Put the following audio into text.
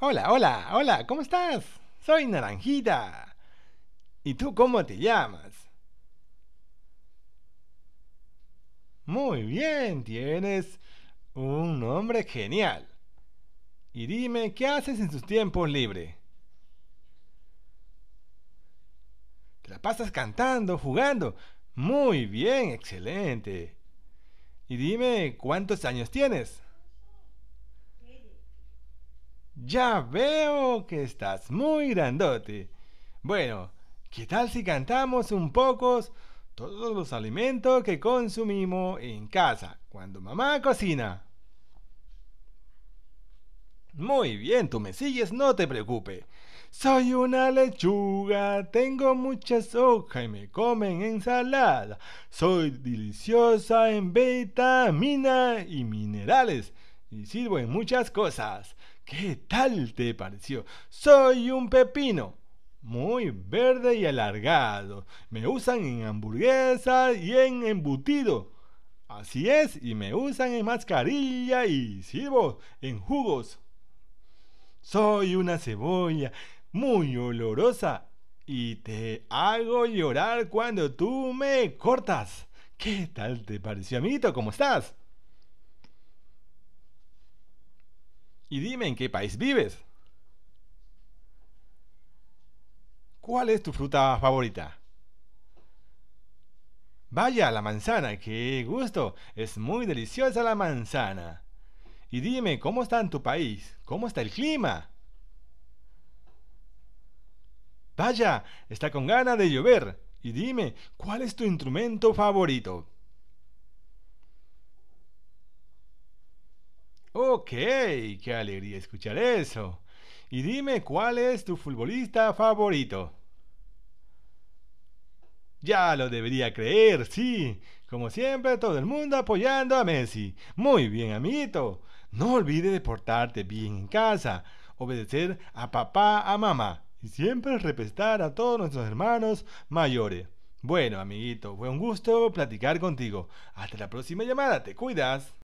Hola, hola, hola, ¿cómo estás? Soy Naranjita. ¿Y tú cómo te llamas? Muy bien, tienes un nombre genial. Y dime, ¿qué haces en tus tiempos libres? Te la pasas cantando, jugando. Muy bien, excelente. Y dime, ¿cuántos años tienes? Ya veo que estás muy grandote. Bueno, ¿qué tal si cantamos un poco todos los alimentos que consumimos en casa cuando mamá cocina? Muy bien, tú me sigues, no te preocupes. Soy una lechuga, tengo mucha soja y me comen ensalada. Soy deliciosa en vitamina y minerales y sirvo en muchas cosas. ¿Qué tal te pareció? Soy un pepino. Muy verde y alargado. Me usan en hamburguesas y en embutido. Así es, y me usan en mascarilla y sirvo en jugos. Soy una cebolla muy olorosa y te hago llorar cuando tú me cortas. ¿Qué tal te pareció, amiguito? ¿Cómo estás? Y dime en qué país vives. ¿Cuál es tu fruta favorita? Vaya, la manzana, qué gusto. Es muy deliciosa la manzana. Y dime, ¿cómo está en tu país? ¿Cómo está el clima? Vaya, está con ganas de llover. Y dime, ¿cuál es tu instrumento favorito? Ok, qué alegría escuchar eso. Y dime cuál es tu futbolista favorito. Ya lo debería creer, sí. Como siempre, todo el mundo apoyando a Messi. Muy bien, amiguito. No olvides de portarte bien en casa, obedecer a papá, a mamá y siempre respetar a todos nuestros hermanos mayores. Bueno, amiguito, fue un gusto platicar contigo. Hasta la próxima llamada, te cuidas.